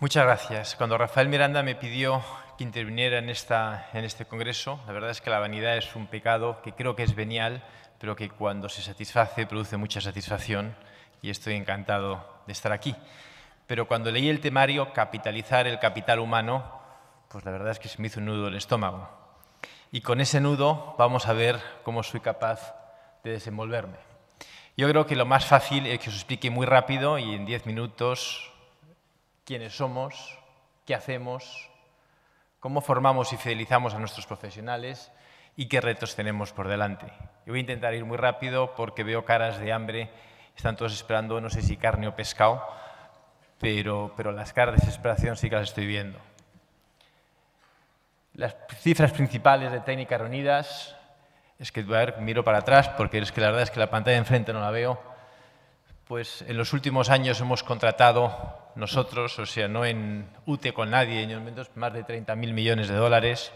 Muchas gracias. Cuando Rafael Miranda me pidió que interviniera en, esta, en este congreso, la verdad es que la vanidad es un pecado que creo que es venial, pero que cuando se satisface produce mucha satisfacción y estoy encantado de estar aquí. Pero cuando leí el temario Capitalizar el capital humano, pues la verdad es que se me hizo un nudo en el estómago. Y con ese nudo vamos a ver cómo soy capaz de desenvolverme. Yo creo que lo más fácil es que os explique muy rápido y en 10 minutos quiénes somos, qué hacemos, cómo formamos y fidelizamos a nuestros profesionales y qué retos tenemos por delante. Yo voy a intentar ir muy rápido porque veo caras de hambre, están todos esperando, no sé si carne o pescado, pero, pero las caras de desesperación sí que las estoy viendo. Las cifras principales de Técnicas Reunidas, es que miro para atrás porque es que la verdad es que la pantalla de enfrente no la veo, pues en los últimos años hemos contratado nosotros, o sea, no en UTE con nadie, en momentos más de 30.000 millones de dólares.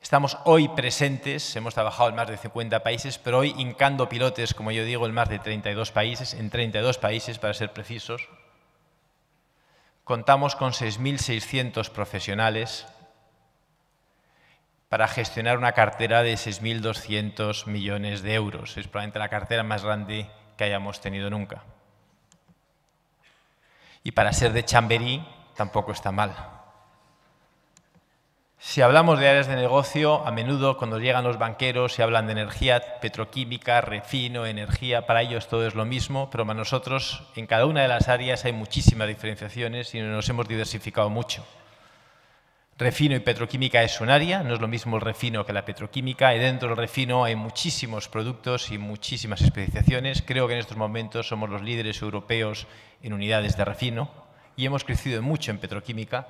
Estamos hoy presentes, hemos trabajado en más de 50 países, pero hoy hincando pilotes, como yo digo, en más de 32 países, en 32 países para ser precisos. Contamos con 6.600 profesionales para gestionar una cartera de 6.200 millones de euros. Es probablemente la cartera más grande que hayamos tenido nunca. Y para ser de Chamberí tampoco está mal. Si hablamos de áreas de negocio, a menudo cuando llegan los banqueros y hablan de energía, petroquímica, refino, energía, para ellos todo es lo mismo, pero para nosotros en cada una de las áreas hay muchísimas diferenciaciones y nos hemos diversificado mucho. Refino y petroquímica es un área, no es lo mismo el refino que la petroquímica, y dentro del refino hay muchísimos productos y muchísimas especializaciones. Creo que en estos momentos somos los líderes europeos en unidades de refino y hemos crecido mucho en petroquímica,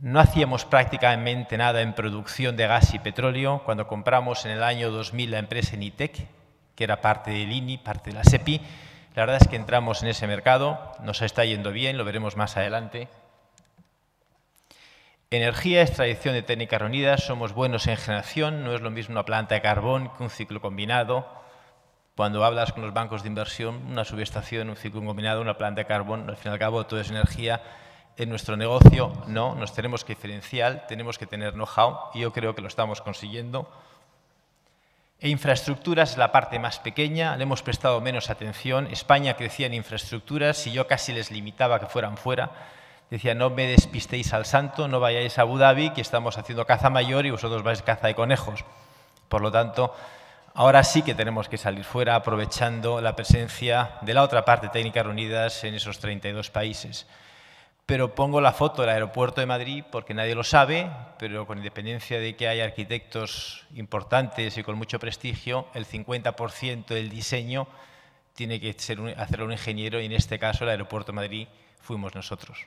no hacíamos prácticamente nada en producción de gas y petróleo cuando compramos en el año 2000 la empresa Nitec, que era parte del INI, parte de la SEPI. La verdad es que entramos en ese mercado, nos está yendo bien, lo veremos más adelante. Energía es tradición de técnicas reunidas, somos buenos en generación, no es lo mismo una planta de carbón que un ciclo combinado. Cuando hablas con los bancos de inversión, una subestación, un ciclo combinado, una planta de carbón, al fin y al cabo todo es energía. En nuestro negocio no, nos tenemos que diferenciar, tenemos que tener know-how y yo creo que lo estamos consiguiendo. E infraestructuras es la parte más pequeña, le hemos prestado menos atención. España crecía en infraestructuras y yo casi les limitaba que fueran fuera decía, no me despistéis al santo, no vayáis a Abu Dhabi, que estamos haciendo caza mayor y vosotros vais caza de conejos. Por lo tanto, ahora sí que tenemos que salir fuera aprovechando la presencia de la otra parte técnica reunidas en esos 32 países. Pero pongo la foto del aeropuerto de Madrid porque nadie lo sabe, pero con independencia de que hay arquitectos importantes y con mucho prestigio, el 50% del diseño tiene que ser hacerlo un ingeniero y en este caso el aeropuerto de Madrid fuimos nosotros.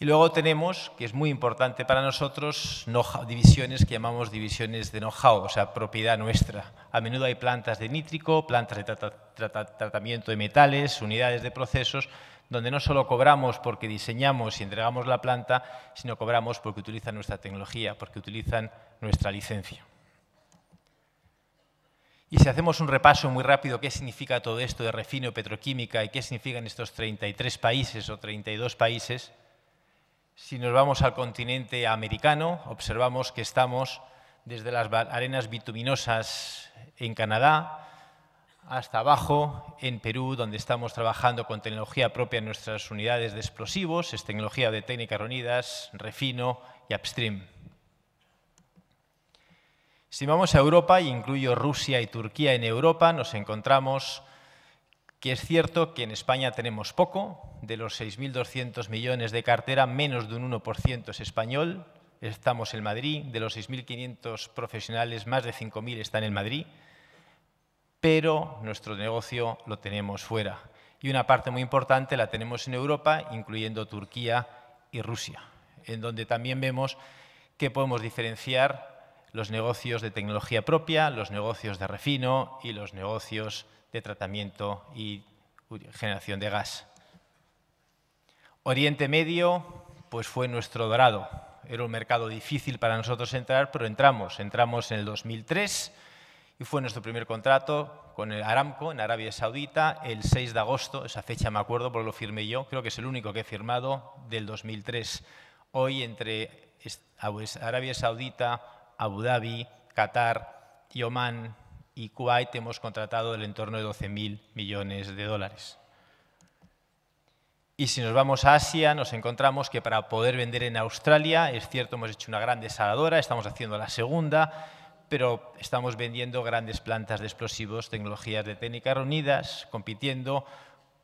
Y luego tenemos, que es muy importante para nosotros, divisiones que llamamos divisiones de know-how, o sea, propiedad nuestra. A menudo hay plantas de nítrico, plantas de tratamiento de metales, unidades de procesos, donde no solo cobramos porque diseñamos y entregamos la planta, sino cobramos porque utilizan nuestra tecnología, porque utilizan nuestra licencia. Y si hacemos un repaso muy rápido qué significa todo esto de refino petroquímica y qué significan estos 33 países o 32 países, si nos vamos al continente americano, observamos que estamos desde las arenas bituminosas en Canadá hasta abajo en Perú, donde estamos trabajando con tecnología propia en nuestras unidades de explosivos, es tecnología de técnicas reunidas, refino y upstream. Si vamos a Europa, y incluyo Rusia y Turquía en Europa, nos encontramos que es cierto que en España tenemos poco, de los 6.200 millones de cartera, menos de un 1% es español, estamos en Madrid, de los 6.500 profesionales, más de 5.000 están en Madrid, pero nuestro negocio lo tenemos fuera. Y una parte muy importante la tenemos en Europa, incluyendo Turquía y Rusia, en donde también vemos que podemos diferenciar los negocios de tecnología propia, los negocios de refino y los negocios de tratamiento y generación de gas. Oriente Medio pues fue nuestro dorado. Era un mercado difícil para nosotros entrar, pero entramos. Entramos en el 2003 y fue nuestro primer contrato con el Aramco en Arabia Saudita el 6 de agosto. Esa fecha me acuerdo por lo firmé yo. Creo que es el único que he firmado del 2003. Hoy entre ah, pues, Arabia Saudita, Abu Dhabi, Qatar yomán y Kuwait hemos contratado el entorno de 12.000 millones de dólares. Y si nos vamos a Asia, nos encontramos que para poder vender en Australia, es cierto, hemos hecho una gran desaladora, estamos haciendo la segunda, pero estamos vendiendo grandes plantas de explosivos, tecnologías de técnicas reunidas, compitiendo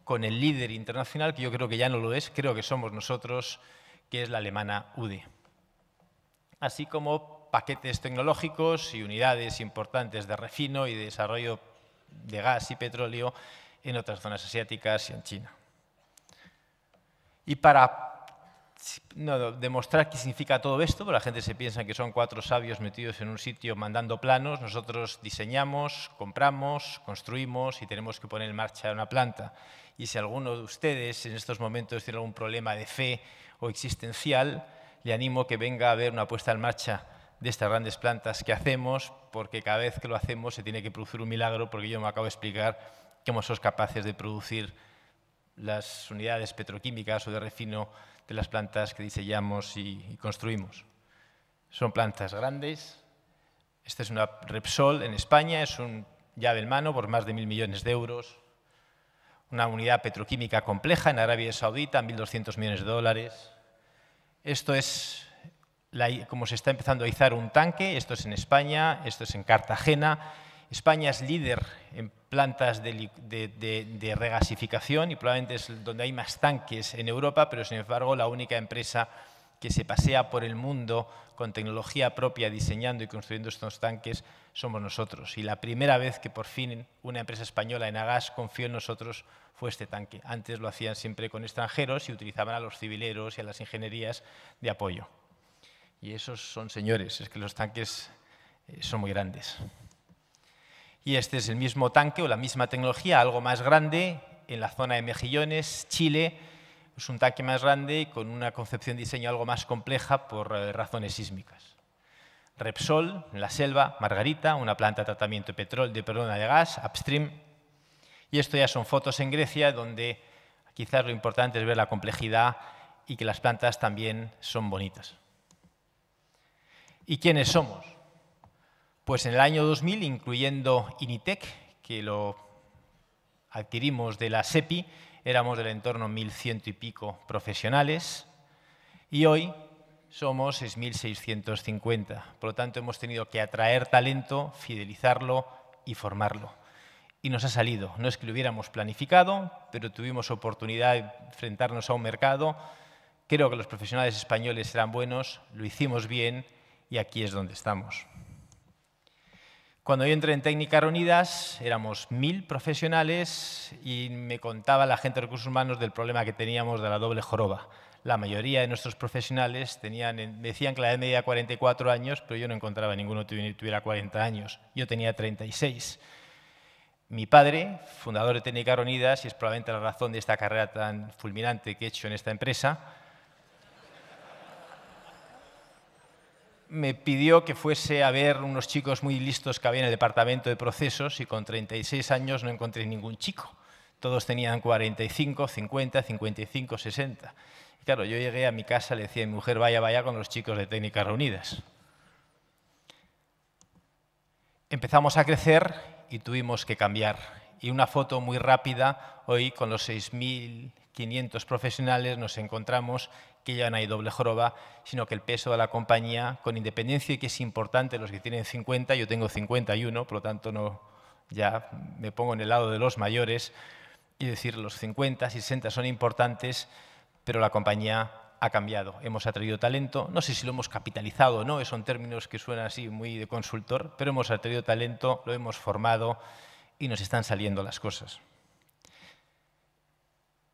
con el líder internacional, que yo creo que ya no lo es, creo que somos nosotros, que es la alemana UDE. Así como paquetes tecnológicos y unidades importantes de refino y de desarrollo de gas y petróleo en otras zonas asiáticas y en China. Y para demostrar qué significa todo esto, porque la gente se piensa que son cuatro sabios metidos en un sitio mandando planos, nosotros diseñamos, compramos, construimos y tenemos que poner en marcha una planta. Y si alguno de ustedes en estos momentos tiene algún problema de fe o existencial, le animo a que venga a ver una puesta en marcha de estas grandes plantas que hacemos, porque cada vez que lo hacemos se tiene que producir un milagro, porque yo me acabo de explicar cómo somos capaces de producir las unidades petroquímicas o de refino de las plantas que diseñamos y, construimos. Son plantas grandes. Esta es una Repsol en España, es un llave en mano por más de mil millones de euros. Una unidad petroquímica compleja en Arabia Saudita, 1.200 millones de dólares. Esto es como se está empezando a izar un tanque, esto es en España, esto es en Cartagena. España es líder en plantas de, de regasificación y probablemente es donde hay más tanques en Europa, pero sin embargo la única empresa que se pasea por el mundo con tecnología propia diseñando y construyendo estos tanques somos nosotros. Y la primera vez que por fin una empresa española en Agas confió en nosotros fue este tanque. Antes lo hacían siempre con extranjeros y utilizaban a los civileros y a las ingenierías de apoyo. Y esos son señores, es que los tanques eh, son muy grandes. Y este es el mismo tanque o la misma tecnología, algo más grande, en la zona de Mejillones, Chile. Es un tanque más grande y con una concepción de diseño algo más compleja por eh, razones sísmicas. Repsol, en la selva, Margarita, una planta de tratamiento de petróleo, de perdona, de gas, upstream. Y esto ya son fotos en Grecia, donde quizás lo importante es ver la complejidad y que las plantas también son bonitas. ¿Y quiénes somos? Pues en el año 2000, incluyendo Initec, que lo adquirimos de la SEPI, éramos del entorno 1.100 y pico profesionales y hoy somos 6.650. Por lo tanto, hemos tenido que atraer talento, fidelizarlo y formarlo. Y nos ha salido. No es que lo hubiéramos planificado, pero tuvimos oportunidad de enfrentarnos a un mercado. Creo que los profesionales españoles eran buenos, lo hicimos bien y aquí es donde estamos. Cuando yo entré en Técnica Reunidas, éramos mil profesionales y me contaba la gente de recursos humanos del problema que teníamos de la doble joroba. La mayoría de nuestros profesionales tenían, decían que la edad media era 44 años, pero yo no encontraba ninguno que tuviera 40 años. Yo tenía 36. Mi padre, fundador de Técnica Reunidas, y es probablemente la razón de esta carrera tan fulminante que he hecho en esta empresa, me pidió que fuese a ver unos chicos muy listos que había en el departamento de procesos y con 36 años no encontré ningún chico. Todos tenían 45, 50, 55, 60. Y claro, yo llegué a mi casa, le decía mi mujer, vaya, vaya con los chicos de técnicas reunidas. Empezamos a crecer y tuvimos que cambiar. Y una foto muy rápida, hoy con los 6.500 profesionales nos encontramos que ya no hay doble joroba, sino que el peso de la compañía, con independencia y que es importante, los que tienen 50, yo tengo 51, por lo tanto no, ya me pongo en el lado de los mayores, y decir los 50, 60 son importantes, pero la compañía ha cambiado. Hemos atraído talento, no sé si lo hemos capitalizado o no, son términos que suenan así muy de consultor, pero hemos atraído talento, lo hemos formado y nos están saliendo las cosas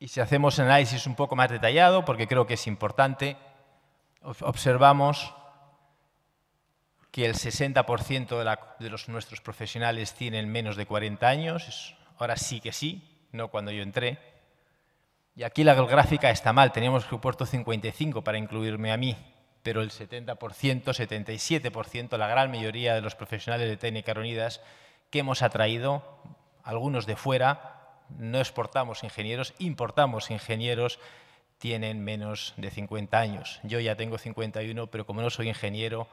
y si hacemos un análisis un poco más detallado, porque creo que es importante, observamos que el 60% de, los, nuestros profesionales tienen menos de 40 años, ahora sí que sí, no cuando yo entré. Y aquí la gráfica está mal, teníamos que puerto 55 para incluirme a mí, pero el 70%, 77%, la gran mayoría de los profesionales de Técnica Unidas que hemos atraído, algunos de fuera, no exportamos ingenieros, importamos ingenieros, tienen menos de 50 años. Yo ya tengo 51, pero como no soy ingeniero,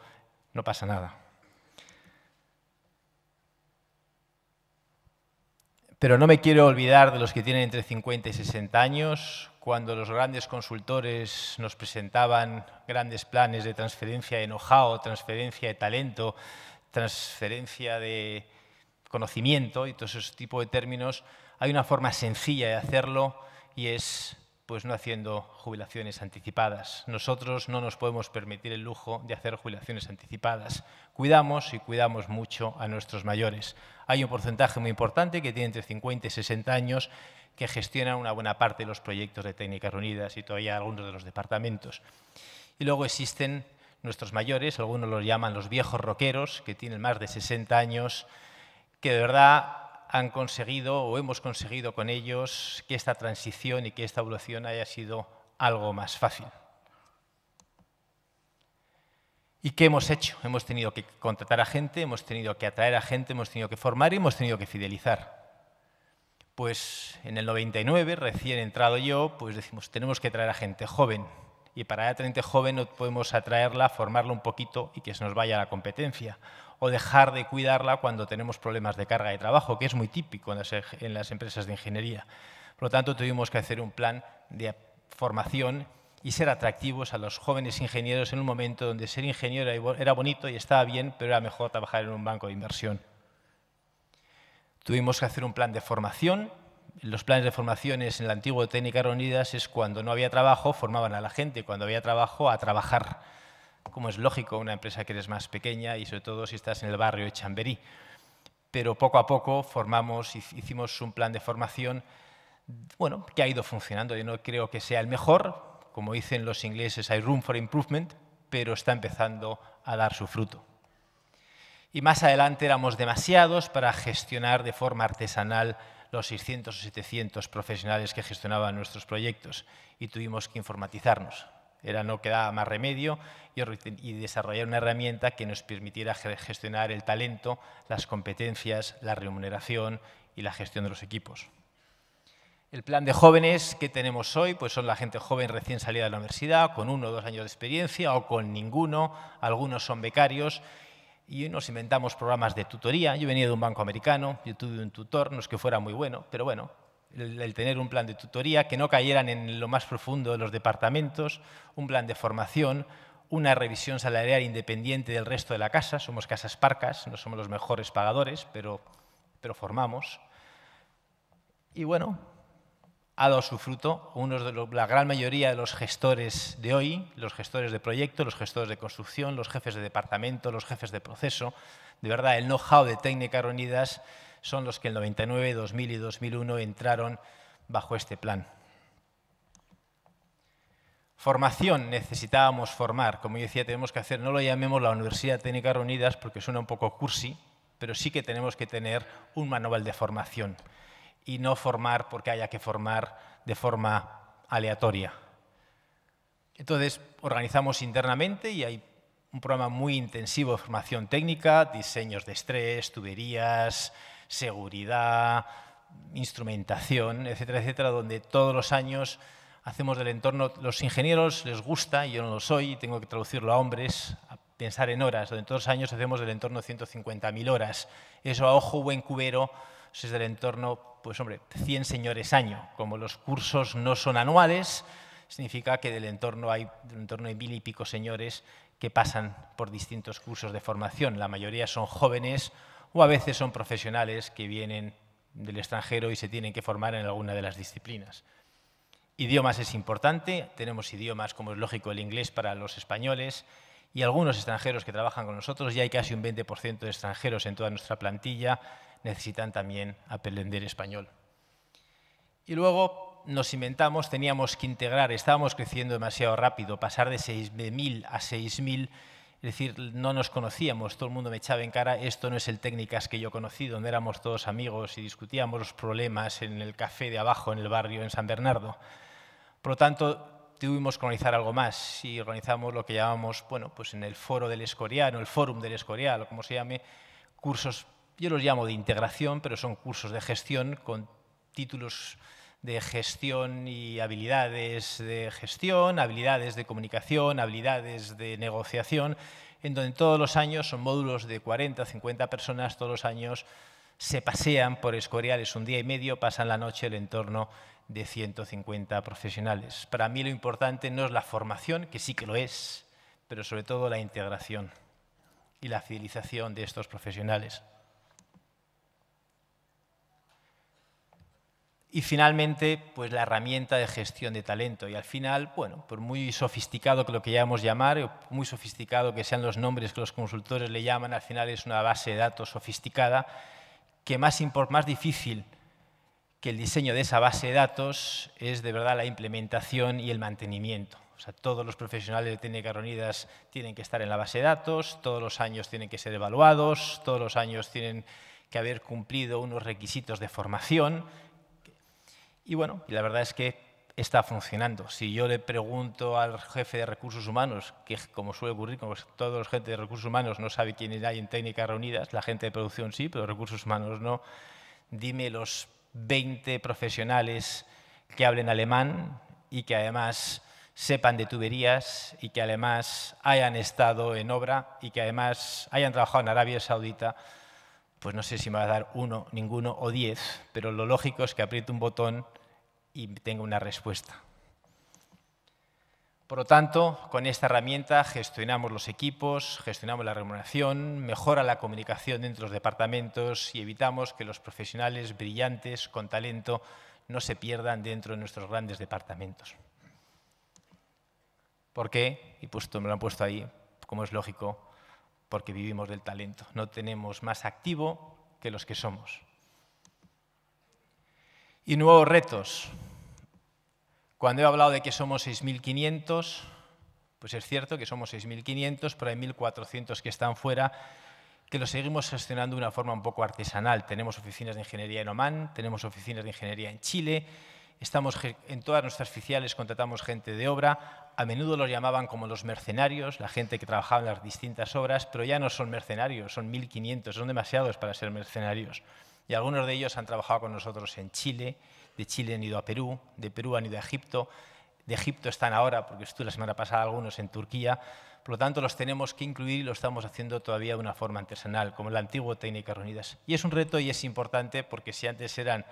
no pasa nada. Pero no me quiero olvidar de los que tienen entre 50 y 60 años. Cuando los grandes consultores nos presentaban grandes planes de transferencia de know-how, transferencia de talento, transferencia de conocimiento y todo ese tipo de términos, hay una forma sencilla de hacerlo y es pues no haciendo jubilaciones anticipadas. Nosotros no nos podemos permitir el lujo de hacer jubilaciones anticipadas. Cuidamos y cuidamos mucho a nuestros mayores. Hay un porcentaje muy importante que tiene entre 50 y 60 años que gestiona una buena parte de los proyectos de técnicas reunidas y todavía algunos de los departamentos. Y luego existen nuestros mayores, algunos los llaman los viejos roqueros, que tienen más de 60 años, que de verdad han conseguido o hemos conseguido con ellos que esta transición y que esta evolución haya sido algo más fácil. ¿Y qué hemos hecho? Hemos tenido que contratar a gente, hemos tenido que atraer a gente, hemos tenido que formar y hemos tenido que fidelizar. Pues en el 99, recién entrado yo, pues decimos, tenemos que traer a gente joven, y para el gente joven no podemos atraerla, formarla un poquito y que se nos vaya la competencia. O dejar de cuidarla cuando tenemos problemas de carga de trabajo, que es muy típico en las empresas de ingeniería. Por lo tanto, tuvimos que hacer un plan de formación y ser atractivos a los jóvenes ingenieros en un momento donde ser ingeniero era bonito y estaba bien, pero era mejor trabajar en un banco de inversión. Tuvimos que hacer un plan de formación los planes de formaciones en la antigua técnica reunidas es cuando no había trabajo, formaban a la gente, cuando había trabajo, a trabajar. Como es lógico, una empresa que eres más pequeña y sobre todo si estás en el barrio de Chamberí. Pero poco a poco formamos, hicimos un plan de formación bueno, que ha ido funcionando. Yo no creo que sea el mejor, como dicen los ingleses, hay room for improvement, pero está empezando a dar su fruto. Y más adelante éramos demasiados para gestionar de forma artesanal los 600 o 700 profesionales que gestionaban nuestros proyectos y tuvimos que informatizarnos. Era no quedaba más remedio y desarrollar una herramienta que nos permitiera gestionar el talento, las competencias, la remuneración y la gestión de los equipos. El plan de jóvenes que tenemos hoy pues son la gente joven recién salida de la universidad, con uno o dos años de experiencia o con ninguno, algunos son becarios y nos inventamos programas de tutoría. Yo venía de un banco americano, yo tuve un tutor, no es que fuera muy bueno, pero bueno, el, tener un plan de tutoría, que no cayeran en lo más profundo de los departamentos, un plan de formación, una revisión salarial independiente del resto de la casa. Somos casas parcas, no somos los mejores pagadores, pero, pero formamos. Y bueno, ha dado su fruto. de la gran mayoría de los gestores de hoy, los gestores de proyecto, los gestores de construcción, los jefes de departamento, los jefes de proceso, de verdad, el know-how de técnicas reunidas son los que en 99, 2000 y 2001 entraron bajo este plan. Formación, necesitábamos formar. Como yo decía, tenemos que hacer, no lo llamemos la Universidad Técnica Reunidas porque suena un poco cursi, pero sí que tenemos que tener un manual de formación y no formar porque haya que formar de forma aleatoria. Entonces, organizamos internamente y hay un programa muy intensivo de formación técnica, diseños de estrés, tuberías, seguridad, instrumentación, etcétera, etcétera, donde todos los años hacemos del entorno, los ingenieros les gusta, yo no lo soy, tengo que traducirlo a hombres, pensar en horas, donde todos los años hacemos del entorno 150.000 horas. Eso a ojo buen cubero pues es del entorno, pues hombre, 100 señores año. Como los cursos no son anuales, significa que del entorno hay, del entorno hay mil y pico señores que pasan por distintos cursos de formación. La mayoría son jóvenes o a veces son profesionales que vienen del extranjero y se tienen que formar en alguna de las disciplinas. Idiomas es importante, tenemos idiomas como es lógico el inglés para los españoles y algunos extranjeros que trabajan con nosotros, ya hay casi un 20% de extranjeros en toda nuestra plantilla necesitan también aprender español. Y luego nos inventamos, teníamos que integrar, estábamos creciendo demasiado rápido, pasar de 6.000 a 6.000 es decir, no nos conocíamos, todo el mundo me echaba en cara, esto no es el técnicas que yo conocí, donde éramos todos amigos y discutíamos los problemas en el café de abajo, en el barrio, en San Bernardo. Por lo tanto, tuvimos que organizar algo más y organizamos lo que llamamos, bueno, pues en el foro del Escorial, o el Fórum del Escorial, como se llame, cursos yo los llamo de integración, pero son cursos de gestión con títulos de gestión y habilidades de gestión, habilidades de comunicación, habilidades de negociación, en donde todos los años son módulos de 40, 50 personas, todos los años se pasean por Escoriales un día y medio, pasan la noche el entorno de 150 profesionales. Para mí lo importante no es la formación, que sí que lo es, pero sobre todo la integración y la fidelización de estos profesionales. Y finalmente, pues la herramienta de gestión de talento. Y al final, bueno, por muy sofisticado que lo que llamamos llamar, o muy sofisticado que sean los nombres que los consultores le llaman, al final es una base de datos sofisticada que más, más difícil que el diseño de esa base de datos es de verdad la implementación y el mantenimiento. O sea, todos los profesionales de técnicas reunidas tienen que estar en la base de datos, todos los años tienen que ser evaluados, todos los años tienen que haber cumplido unos requisitos de formación, y bueno, la verdad es que está funcionando. Si yo le pregunto al jefe de recursos humanos, que como suele ocurrir, como todos los gente de recursos humanos no sabe quién hay en técnicas reunidas, la gente de producción sí, pero recursos humanos no, dime los 20 profesionales que hablen alemán y que además sepan de tuberías y que además hayan estado en obra y que además hayan trabajado en Arabia Saudita pues no sé si me va a dar uno, ninguno o diez, pero lo lógico es que apriete un botón y tenga una respuesta. Por lo tanto, con esta herramienta gestionamos los equipos, gestionamos la remuneración, mejora la comunicación entre los departamentos y evitamos que los profesionales brillantes con talento no se pierdan dentro de nuestros grandes departamentos. ¿Por qué? Y pues me lo han puesto ahí, como es lógico, porque vivimos del talento. No tenemos más activo que los que somos. Y nuevos retos. Cuando he hablado de que somos 6.500, pues es cierto que somos 6.500, pero hay 1.400 que están fuera, que los seguimos gestionando de una forma un poco artesanal. Tenemos oficinas de ingeniería en Oman, tenemos oficinas de ingeniería en Chile, Estamos en todas nuestras oficiales contratamos gente de obra. A menudo los llamaban como los mercenarios, la gente que trabajaba en las distintas obras, pero ya no son mercenarios, son 1.500, son demasiados para ser mercenarios. Y algunos de ellos han trabajado con nosotros en Chile, de Chile han ido a Perú, de Perú han ido a Egipto, de Egipto están ahora, porque estuve la semana pasada algunos en Turquía. Por lo tanto, los tenemos que incluir y lo estamos haciendo todavía de una forma artesanal, como la antigua técnica reunidas. Y es un reto y es importante porque si antes eran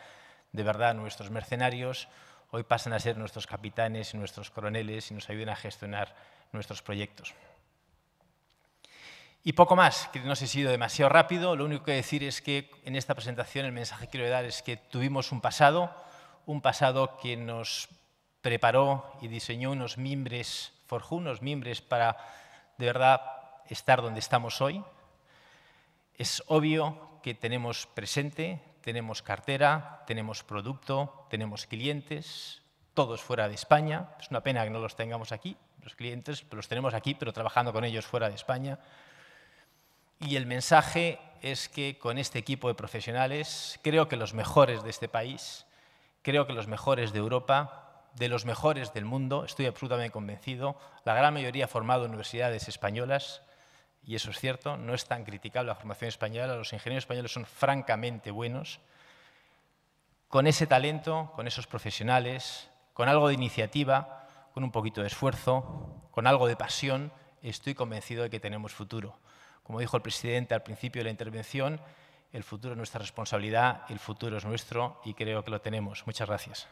de verdad nuestros mercenarios, hoy pasan a ser nuestros capitanes y nuestros coroneles y nos ayudan a gestionar nuestros proyectos. Y poco más, que no sé si he sido demasiado rápido, lo único que decir es que en esta presentación el mensaje que quiero dar es que tuvimos un pasado, un pasado que nos preparó y diseñó unos mimbres, forjunos, unos mimbres para de verdad estar donde estamos hoy. Es obvio que tenemos presente, tenemos cartera, tenemos producto, tenemos clientes, todos fuera de España. Es una pena que no los tengamos aquí, los clientes los tenemos aquí, pero trabajando con ellos fuera de España. Y el mensaje es que con este equipo de profesionales, creo que los mejores de este país, creo que los mejores de Europa, de los mejores del mundo, estoy absolutamente convencido, la gran mayoría formado en universidades españolas, y eso es cierto, no es tan criticable la formación española, los ingenieros españoles son francamente buenos, con ese talento, con esos profesionales, con algo de iniciativa, con un poquito de esfuerzo, con algo de pasión, estoy convencido de que tenemos futuro. Como dijo el presidente al principio de la intervención, el futuro es nuestra responsabilidad, el futuro es nuestro y creo que lo tenemos. Muchas gracias.